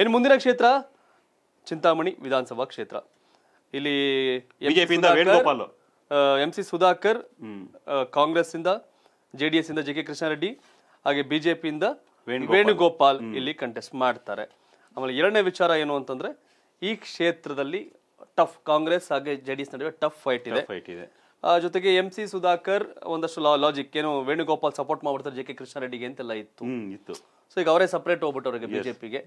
ಇನ್ನು ಮುಂದಿನ ಕ್ಷೇತ್ರ ಚಿಂತಾಮಣಿ ವಿಧಾನಸಭಾ ಕ್ಷೇತ್ರ ಇಲ್ಲಿ ಎಂ ಸಿ ಸುಧಾಕರ್ ಕಾಂಗ್ರೆಸ್ ಇಂದ ಜೆಡಿಎಸ್ ಇಂದ ಜೆ ಕೆ ಕೃಷ್ಣಾರೆಡ್ಡಿ ಹಾಗೆ ಬಿಜೆಪಿಯಿಂದ ವೇಣುಗೋಪಾಲ್ ಇಲ್ಲಿ ಕಂಟೆಸ್ಟ್ ಮಾಡ್ತಾರೆ ಆಮೇಲೆ ಎರಡನೇ ವಿಚಾರ ಏನು ಅಂತಂದ್ರೆ ಈ ಕ್ಷೇತ್ರದಲ್ಲಿ ಟಫ್ ಕಾಂಗ್ರೆಸ್ ಹಾಗೆ ಜೆಡಿಎಸ್ ನಡುವೆ ಟಫ್ ಫೈಟ್ ಇದೆ ಜೊತೆಗೆ ಎಂ ಸಿ ಸುಧಾಕರ್ ಒಂದಷ್ಟು ಲಾಜಿಕ್ ಏನು ವೇಣುಗೋಪಾಲ್ ಸಪೋರ್ಟ್ ಮಾಡ್ಬಿಡ್ತಾರೆ ಜೆ ಕೆ ಕೃಷ್ಣಾರೆಡ್ಡಿಗೆ ಅಂತೆಲ್ಲ ಇತ್ತು ಇತ್ತು ಸೊ ಈಗ ಅವರೇ ಸಪರೇಟ್ ಹೋಗ್ಬಿಟ್ಟು ಅವರಿಗೆ ಬಿಜೆಪಿಗೆ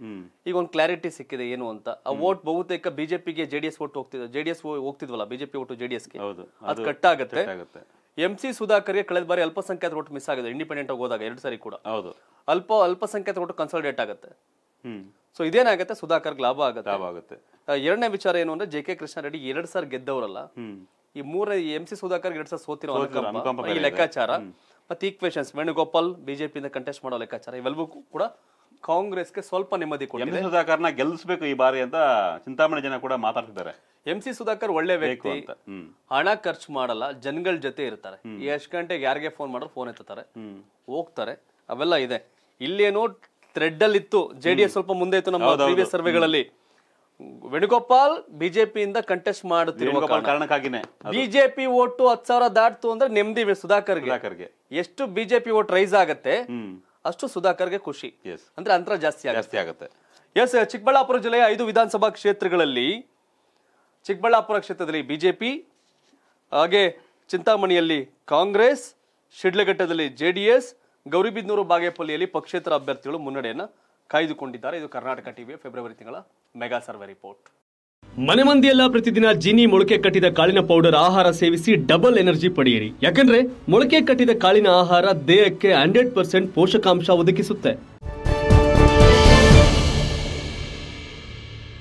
ಈಗ ಒಂದು ಕ್ಲಾರಿಟಿ ಸಿಕ್ಕಿದೆ ಏನು ಅಂತ ಆ ವೋಟ್ ಬಹುತೇಕ ಬಿಜೆಪಿಗೆ ಜೆಡಿಎಸ್ ವೋಟ್ ಹೋಗ್ತಿದ್ರು ಜೆಡಿಎಸ್ ಹೋಗ್ತಿದ್ವಲ್ಲ ಬಿಜೆಪಿ ವೋಟ್ ಜೆಡಿಎಸ್ಗೆ ಅದು ಕಟ್ ಆಗುತ್ತೆ ಎಂ ಸಿ ಸುಧಾಕರ್ಗೆ ಕಳೆದ ಬಾರಿ ಅಲ್ಪಸಂಖ್ಯಾತ ವೋಟ್ ಮಿಸ್ ಆಗಿದೆ ಇಂಡಿಪೆಂಡೆಂಟ್ ಆಗಿ ಹೋದಾಗ ಎರಡು ಸಾರಿ ಕೂಡ ಹೌದು ಅಲ್ಪ ಅಲ್ಪಸಂಖ್ಯಾತ ವೋಟ್ ಕನ್ಸಲ್ಟೇಟ್ ಆಗುತ್ತೆ ಸೊ ಇದೇನಾಗುತ್ತೆ ಸುಧಾಕರ್ ಲಾಭ ಆಗುತ್ತೆ ಲಾಭ ಆಗುತ್ತೆ ಎರಡನೇ ವಿಚಾರ ಏನು ಅಂದ್ರೆ ಜೆ ಕೆ ರೆಡ್ಡಿ ಎರಡು ಸಾರಿ ಗೆದ್ದವರಲ್ಲ ಈ ಮೂರ ಎಂ ಸಿ ಸುಧಾಕರ್ ಎರಡ್ ಸಾವಿರ ಸೋತಿರೋ ಈ ಲೆಕ್ಕಾಚಾರ ಮತ್ತೆ ಈಕ್ವೇಶನ್ಸ್ ವೇಣುಗೋಪಾಲ್ ಬಿಜೆಪಿಯಿಂದ ಕಂಟೆಸ್ಟ್ ಮಾಡೋ ಲೆಕ್ಕಾಚಾರ ಇವೆಲ್ಲವೂ ಕೂಡ ಕಾಂಗ್ರೆಸ್ಗೆ ಸ್ವಲ್ಪ ನೆಮ್ಮದಿ ಕೊಟ್ಟಿದೆ ಸುಧಾಕರ್ನ ಗೆಲ್ಲಿಸಬೇಕು ಈ ಬಾರಿ ಅಂತ ಚಿಂತಾಮಣಿ ಜನ ಕೂಡ ಮಾತಾಡ್ತಿದ್ದಾರೆ ಎಂ ಸಿ ಸುಧಾಕರ್ ಒಳ್ಳೆ ವ್ಯಕ್ತಿ ಹಣ ಖರ್ಚು ಮಾಡಲ್ಲ ಜನಗಳ ಜೊತೆ ಇರ್ತಾರೆ ಎಷ್ಟು ಗಂಟೆಗೆ ಯಾರಿಗೆ ಫೋನ್ ಮಾಡ್ರು ಫೋನ್ ಎತ್ತಾರೆ ಹೋಗ್ತಾರೆ ಅವೆಲ್ಲ ಇದೆ ಇಲ್ಲೇನೋ ಥ್ರೆಡ್ ಅಲ್ಲಿ ಇತ್ತು ಜೆಡಿಎಸ್ ಸ್ವಲ್ಪ ಮುಂದೆ ಇತ್ತು ನಮ್ಮ ಪ್ರೀವಿಯಸ್ ಸರ್ವೆಗಳಲ್ಲಿ ವೆಣಿಕೋಪಾಲ್ ಬಿಜೆಪಿ ಇಂದ ಕಂಟೆಸ್ಟ್ ಮಾಡುತ್ತಿರುವ ಕಾರಣಕ್ಕೆ ಬಿಜೆಪಿ ವೋಟ 10000 ದಾಟಿತು ಅಂದ್ರೆ ನೆಮ್ಮದಿ ಸುದಾಕರ್ಗೆ ಎಷ್ಟು ಬಿಜೆಪಿ ವೋಟ್ ರೈಸ್ ಆಗುತ್ತೆ ಅಷ್ಟು ಸುದಾಕರ್ಗೆ ಖುಷಿ ಅಂದ್ರೆ ಅಂತರ ಜಾಸ್ತಿ ಆಗುತ್ತೆ ಎಸ್ ಚಿಕ್ಕಬಳ್ಳಾಪುರ ಜಿಲ್ಲೆಯ 5 ವಿಧಾನಸಭಾ ಕ್ಷೇತ್ರಗಳಲ್ಲಿ ಚಿಕ್ಕಬಳ್ಳಾಪುರ ಕ್ಷೇತ್ರದಲ್ಲಿ ಬಿಜೆಪಿ ಹಾಗೆ ಚಿಂತಾಮಣಿಯಲ್ಲಿ ಕಾಂಗ್ರೆಸ್ ಶಿಡ್ಲಗಟ್ಟದಲ್ಲಿ ಜೆಡಿಎಸ್ ಗೌರಿಬಿದನೂರು ಬಾಗೇಪಲ್ಲಿಯಲ್ಲಿ ಪಕ್ಷೇತ್ರ ಅಭ್ಯರ್ಥಿಗಳು ಮುನ್ನಡೆಯನಾ ಕಾಯ್ದುಕೊಂಡಿದ್ದಾರೆ ಇದು ಕರ್ನಾಟಕ ಟಿವಿ ಫೆಬ್ರವರಿ ತಿಂಗಳ ಮೆಗಾ ಸರ್ವೆ ರಿಪೋರ್ಟ್ ಮನೆ ಮಂದಿಯೆಲ್ಲ ಪ್ರತಿದಿನ ಜಿನಿ ಮೊಳಕೆ ಕಟ್ಟಿದ ಕಾಳಿನ ಪೌಡರ್ ಆಹಾರ ಸೇವಿಸಿ ಡಬಲ್ ಎನರ್ಜಿ ಪಡೆಯಿರಿ ಯಾಕಂದ್ರೆ ಮೊಳಕೆ ಕಟ್ಟಿದ ಕಾಳಿನ ಆಹಾರ ದೇಹಕ್ಕೆ ಹಂಡ್ರೆಡ್ ಪರ್ಸೆಂಟ್ ಪೋಷಕಾಂಶ ಒದಗಿಸುತ್ತೆ